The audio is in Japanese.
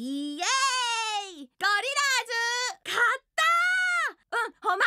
イエーイゴリラーズ勝ったーうんほんま